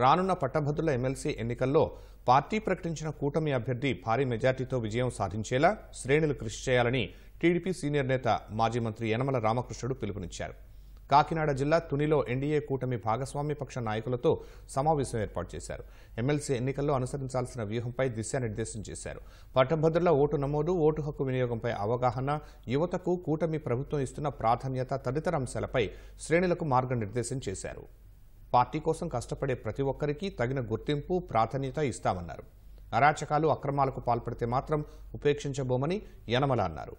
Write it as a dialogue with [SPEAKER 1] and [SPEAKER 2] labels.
[SPEAKER 1] రానున్న పట్టభద్రుల ఎమ్మెల్సీ ఎన్నికల్లో పార్టీ ప్రకటించిన కూటమి అభ్యర్థి భారీ మెజార్టీతో విజయం సాధించేలా శ్రేణులు కృషి చేయాలని టీడీపీ సీనియర్ నేత మాజీ మంత్రి యనమల రామకృష్ణుడు పిలుపునిచ్చారు కాకినాడ జిల్లా తునిలో ఎన్డీఏ కూటమి భాగస్వామ్య పక్ష నాయకులతో సమావేశం ఏర్పాటు చేశారు ఎమ్మెల్సీ ఎన్నికల్లో అనుసరించాల్సిన వ్యూహంపై దిశానిర్దేశం చేశారు పట్టభద్రుల ఓటు నమోదు ఓటు హక్కు వినియోగంపై అవగాహన యువతకు కూటమి ప్రభుత్వం ఇస్తున్న ప్రాధాన్యత తదితర అంశాలపై శ్రేణులకు మార్గనిర్దేశం చేశారు పార్టీ కోసం కష్టపడే ప్రతి ఒక్కరికి తగిన గుర్తింపు ప్రాధాన్యత ఇస్తామన్నారు అరాచకాలు అక్రమాలకు పాల్పడితే మాత్రం ఉపేక్షించబోమని యనమల అన్నారు